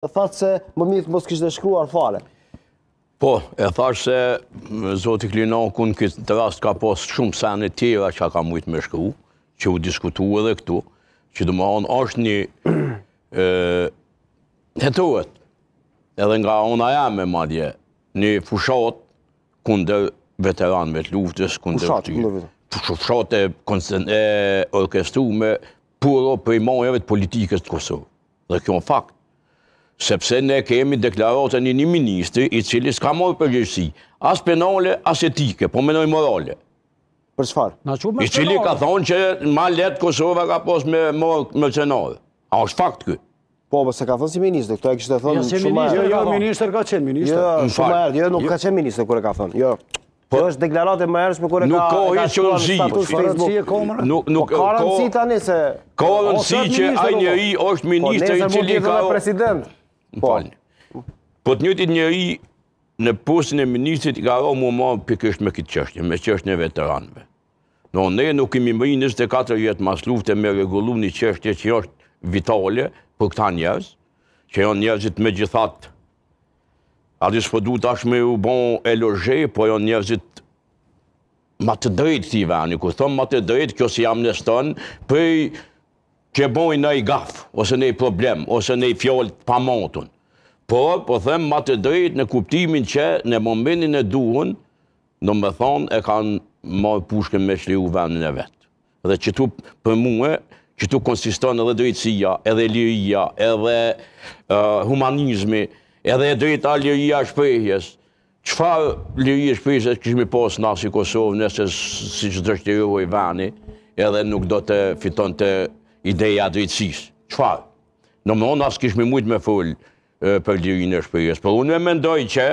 e thashtë se më mirë të mos kishte shkruar fare. Po, e thashtë se zoti i Klinoku në këtë rast ka posë shumë sanë tjera që ka mujtë me shkru, që u diskutu edhe këtu, që dhe më anë është një hetuet, edhe nga ona jam e madje, një fushat kunder veteranëve të luftës, kunder fushat, të të të të të të të të të të të të të të sepse ne kemi e një një ministri i cili s'ka morë përgjërsi, as penale, as etike, po menoj morale. Për sfarë? I cili ka thonë që ma letë Kosova ka posë me morë mërcenore. A është fakt kë? Po, për po, se ka thonë si ministri, këto e kështë e thonë shumë e... Jo, jo, minister ka qenë minister. Jo, shumë e, jo, nuk jo. ka qenë minister kërë ka thonë, jo. Po është e më erëshme kërë po, ka... Nuk ka e që rëndësi. Nuk ka rëndësi tani se... Ka po, rëndësi që a njëri është minister i cili ka... Po, nëse të minister president. Në Po, po të njëti njëri në posin e ministrit i ka ro mu ma pikisht me këtë qështje, me qështje veteranve. No, ne nuk imi mëri 24 jetë mas lufte me regullu një qështje që është vitale për këta njerës, që janë njerëzit me gjithat, ati së përdu tash me u bon e loge, po janë njerëzit ma të drejtë të i veni, ku thëmë ma të drejtë, kjo si jam në stënë, prej që boj në i gafë, ose në i problem, ose në i fjollë pa motën. Por, po them, ma të drejtë në kuptimin që në momentin e duhen, në më thonë e kanë marë pushkën me shliru vendin e vetë. Dhe që tu për muë, që tu konsiston edhe drejtësia, edhe liria, edhe uh, humanizmi, edhe drejta liria shprejhjes, qëfar liria shprejhjes e këshmi posë nasi Kosovë, nëse si që dështë i vani, edhe nuk do të fiton të ideja drejtsis. Qfarë? Në më në asë kishmi mujtë me full për lirinë e shpërjes. Por unë me mendoj që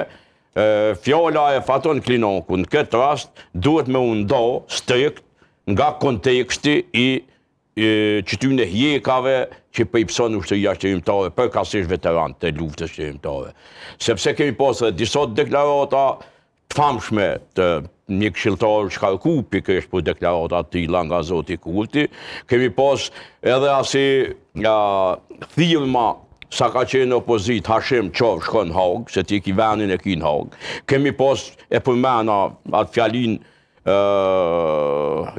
fjalla e faton klinonku në këtë rast duhet me undo strikt nga konteksti i qëtyn e hjekave që pejpson u shtërja shtërimtare për kasish veteran të luftës shtërimtare. Sepse kemi posë dhe disot deklarata të famshme të një këshiltarë që ka ku pikesh po për deklarat ati la nga zoti kulti, kemi pas edhe asi nga sa ka qenë opozit, Hashem Qov shko në hagë, se ti ki venin e ki në hagë, kemi pas e përmena atë fjalin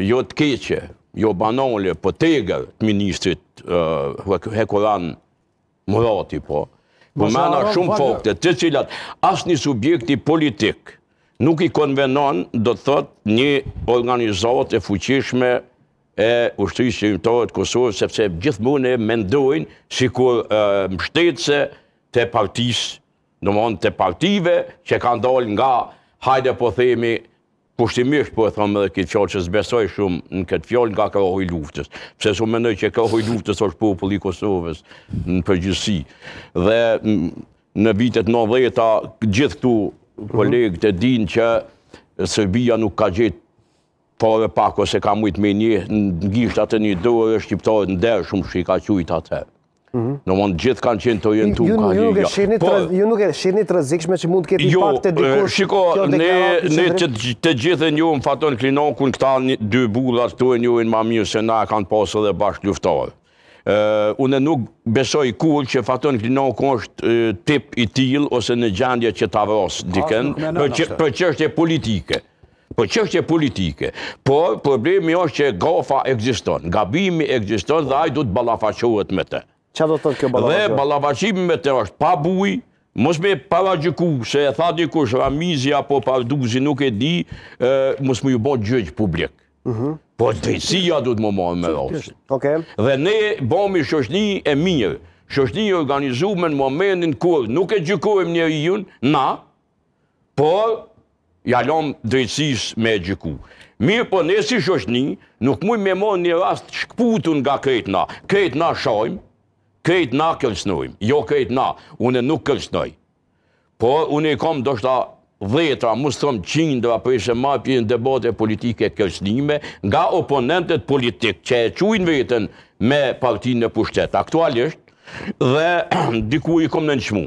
jo të keqe, jo banale, për po tegër të ministrit Hekoran Murati, po, përmena shumë fakte, të cilat asë një subjekti politikë, nuk i konvenon, do të thot, një organizat e fuqishme e ushtrisë që imtohet Kosovë, sepse gjithë mund e mendojnë si kur mështetëse të partisë, në mund të partive që kanë dollë nga hajde po themi pushtimisht po e thëmë edhe këtë fjallë që zbesoj shumë në këtë fjallë nga kërhoj luftës, pëse su mendoj që kërhoj luftës është populli Kosovës në përgjësi. Dhe në vitet 90-a gjithë këtu Mhm. kolegë të din që Serbia nuk ka gjithë pare pak ose ka mujtë me një në gjithë atë një dorë e shqiptarë mhm. në derë shumë shri ka qujtë atë. Në mundë gjithë kanë qenë të orientu. Ju nuk e shenit të po, rëzikshme që mundë këtë i pak të jo, dikush? Jo, shiko, ne të gjithë e një më fatonë klinon kënë këta një dy bullat të e një më mirë se na kanë pasë edhe bashkë luftarë une nuk besoj kull që Faton Klinoku është tip i til ose në gjandje që ta vros ah, diken, për qështje politike. Për qështje politike. Por, problemi është që gafa egziston, gabimi egziston dhe ajdu të balafashohet me te. Qa do të të kjo balafashohet? Dhe balafashimi me te është pa bujë, Mos me paragjiku se e tha dikush Ramizi apo Parduzi nuk e di, mos me ju bo gjëgjë publik. Mhm. Po drejtësia du të më marë me rasë. Dhe ne bëmi shoshni e mirë, shoshni e me në momentin kur nuk e gjykojmë njerë i jënë, na, por jalom drejtësis me gjyku. Mirë po ne si shoshni, nuk mujmë me marë një rast shkputun nga krejtë na. Krejtë na shajmë, na kërsnojmë, jo krejtë na, une nuk këlsnoj. Por une i kom do shta dhejtra, mu së thëmë qindra, për po ishe ma pjenë debate politike kështnime, nga oponentet politikë që e quin vetën me partinë në pushtetë aktualisht, dhe diku i kom në nëshmu.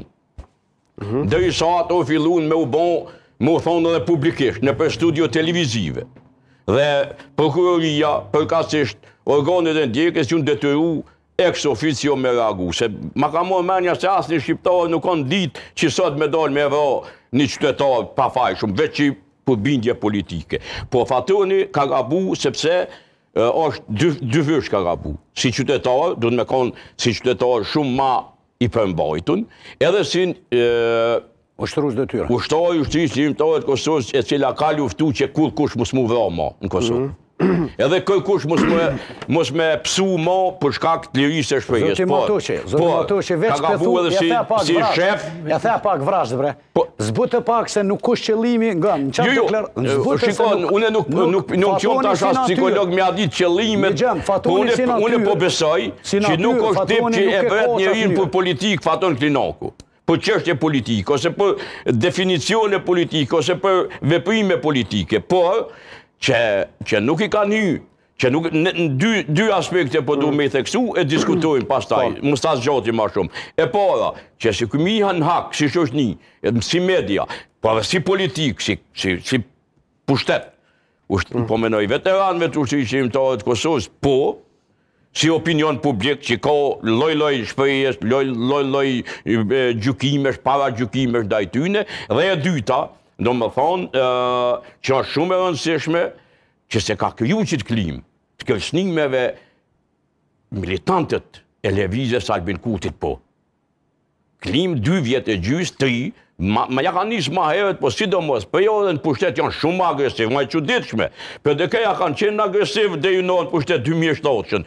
Mhm. Dhe i sa ato fillun me u bon, më thonë dhe publikisht, në për studio televizive. Dhe prokuroria, përkasisht, organet e ndjekës që në detyru ex-oficio me ragu, se ma ka mërë menja se asë një shqiptarë nuk kanë ditë që sot me dalë me vërë një qytetarë pa fajë shumë, veç që i përbindje politike. Po Fatoni ka gabu sepse është dy vërsh ka gabu. Si qytetarë, dhëtë me konë si qytetarë shumë ma i përmbajtun, edhe si në... U shtëru së dhe tyra. U shtëru së dhe tyra. U shtëru së dhe tyra. U shtëru së dhe tyra. U shtëru dhe tyra. dhe tyra. dhe tyra. dhe tyra. dhe tyra. dhe tyra. dhe tyra. dhe tyra. dhe tyra. dhe tyra. dhe tyra. dhe tyra. dhe tyra. dhe tyra. dhe tyra. dhe tyra. edhe kuj kush mos me psu ma për shkak të lirisë e shpejës. Zoti po, Matushi, Zoti po, Matushi, veç këthu, e thea pak vrashtë, bre. Po. Zbutë pak se nuk kush qëllimi, nga, në qatë jo, jo. të klerë, zbutë se nuk... Unë nuk qëllë të ashtë psikolog, mi a ditë qëlimet, unë po besoj, që nuk është tip që e vetë njërin për politik, faton klinoku për qështje politikë, ose për definicione politikë, ose për veprime politike, por që nuk i ka një, që nuk, në dy aspekte po du mm. me i theksu, e diskutojnë pas taj, mm. po. më stas gjotë i ma shumë. E para, që si këmi ha në hakë, si shosht një, si media, pa po dhe si politikë, si pushtet, ushtë mm. po menoj veteranve të ushtë i qimë të orët Kosovës, po, si opinion publik, që ka loj loj shpërjes, loj loj gjukimesh, para gjukimesh dhe e dyta, Do më thonë që është shumë e rëndësishme që se ka kryu që të klim të kërsnimeve militantët e levizës Albin Kutit po. Klim dy vjetë e gjysë, tri, ma ja ka njësë ma herët, po si do mësë, për jo dhe në pushtet janë shumë agresiv, ma e që ditëshme, për dhe këja kanë qenë agresiv dhe i në në pushtet 2007,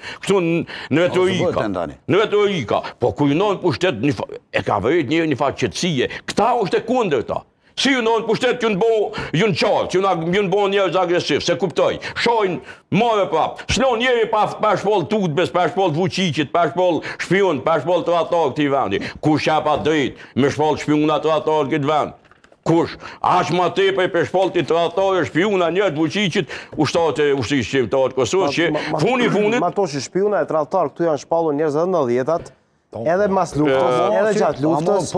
në Retorika. në Retorika, po ku i në pushtet e ka vërit një një faqëtësie, këta është e kunder ta, Si ju nënë pushtet ju në bo ju në qartë, ju në bo njerës agresiv, se kuptoj, shojnë mare prapë, shlonë njeri pa shpol të utbes, pa shpol të vuqicit, pa shpol shpion, pa shpol të ratarë këti vendi, kush qa pa dritë me shpol shpionat të ratarë këtë vend, kush, ashtë ma tepej për shpol të ratarë, shpionat njerët vuqicit, ushtarët e ushtrisë që më të ratë kësurë, që funi funit... Ma to që shpionat e ratarë këtu janë shpalu njerës po, edhe edhe po. mas luftës, edhe gjatë po, luftës,